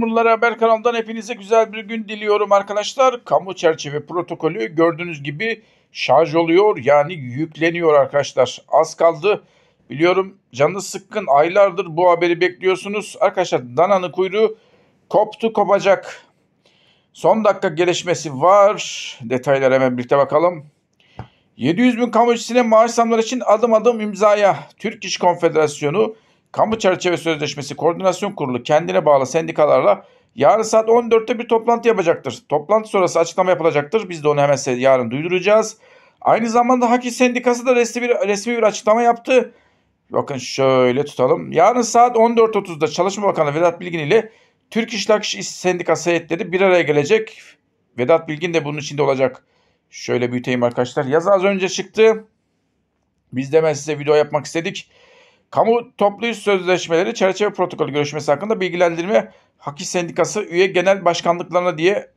Bunlara Haber kanalından hepinize güzel bir gün diliyorum arkadaşlar. Kamu çerçeve protokolü gördüğünüz gibi şarj oluyor yani yükleniyor arkadaşlar. Az kaldı. Biliyorum canı sıkkın aylardır bu haberi bekliyorsunuz. Arkadaşlar dananın kuyruğu koptu kopacak. Son dakika gelişmesi var. detaylar hemen birlikte bakalım. 700 bin kamu işçisine maaş zamları için adım adım imzaya Türk İş Konfederasyonu Kamu Çerçeve Sözleşmesi Koordinasyon Kurulu kendine bağlı sendikalarla yarın saat 14'te bir toplantı yapacaktır. Toplantı sonrası açıklama yapılacaktır. Biz de onu hemen size yarın duyuracağız. Aynı zamanda Haki Sendikası da resmi bir, resmi bir açıklama yaptı. Bakın şöyle tutalım. Yarın saat 14.30'da Çalışma Bakanı Vedat Bilgin ile Türk İş İş Sendikası heyetleri bir araya gelecek. Vedat Bilgin de bunun içinde olacak. Şöyle büyüteyim arkadaşlar. Yazı az önce çıktı. Biz de hemen size video yapmak istedik. Kamu toplu iş sözleşmeleri çerçeve protokolü görüşmesi hakkında bilgilendirme Hak Sendikası üye genel başkanlıklarına diye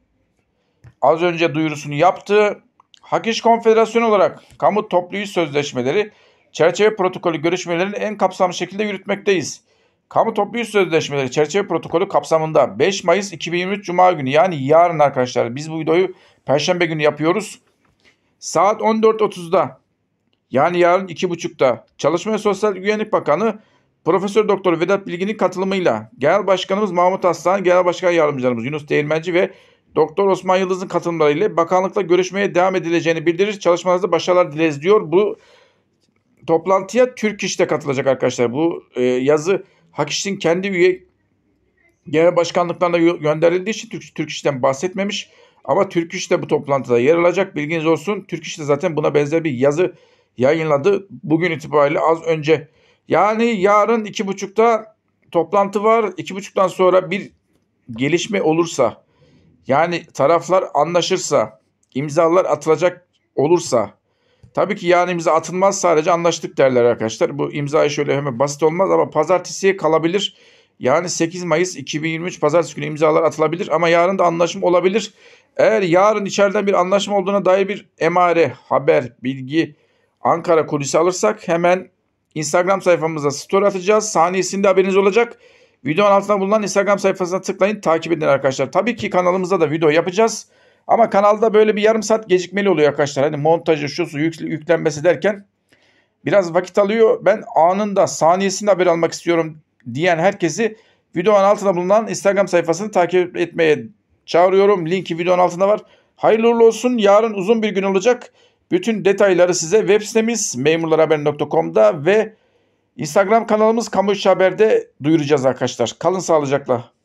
az önce duyurusunu yaptı. Hak Konfederasyonu olarak kamu toplu iş sözleşmeleri çerçeve protokolü görüşmelerini en kapsamlı şekilde yürütmekteyiz. Kamu toplu iş sözleşmeleri çerçeve protokolü kapsamında 5 Mayıs 2023 Cuma günü yani yarın arkadaşlar biz bu videoyu Perşembe günü yapıyoruz. Saat 14.30'da yani yarın iki buçukta Çalışma ve Sosyal Güvenlik Bakanı Profesör Doktor Vedat Bilgin'in katılımıyla Genel Başkanımız Mahmut Aslan, Genel Başkan Yardımcılarımız Yunus Değirmenci ve Doktor Osman Yıldız'ın katılımlarıyla bakanlıkla görüşmeye devam edileceğini bildirir. Çalışmalarınızda başarılar dileriz diyor. Bu toplantıya Türk İş'te katılacak arkadaşlar. Bu e, yazı Hakiş'in kendi üye genel başkanlıklarına gönderildiği için Türk, Türk İş'ten bahsetmemiş. Ama Türk İş bu toplantıda yer alacak. Bilginiz olsun. Türk İş zaten buna benzer bir yazı yayınladı. Bugün itibariyle az önce. Yani yarın iki buçukta toplantı var. İki buçuktan sonra bir gelişme olursa yani taraflar anlaşırsa imzalar atılacak olursa tabii ki yani imza atılmaz sadece anlaştık derler arkadaşlar. Bu imzayı şöyle hemen basit olmaz ama pazartesiye kalabilir. Yani 8 Mayıs 2023 pazartesi günü imzalar atılabilir ama yarın da anlaşma olabilir. Eğer yarın içeriden bir anlaşma olduğuna dair bir emare, haber, bilgi Ankara kulisi alırsak hemen Instagram sayfamıza story atacağız. Saniyesinde haberiniz olacak. Videonun altında bulunan Instagram sayfasına tıklayın takip edin arkadaşlar. Tabii ki kanalımızda da video yapacağız. Ama kanalda böyle bir yarım saat gecikmeli oluyor arkadaşlar. Hani montajı, şusu, yüklenmesi derken biraz vakit alıyor. Ben anında, saniyesinde haber almak istiyorum diyen herkesi videonun altında bulunan Instagram sayfasını takip etmeye çağırıyorum. Linki videonun altında var. Hayırlı olsun. Yarın uzun bir gün olacak. Bütün detayları size web sitemiz memurlarhaber.com'da ve Instagram kanalımız Kamu İş Haber'de duyuracağız arkadaşlar. Kalın sağlıcakla.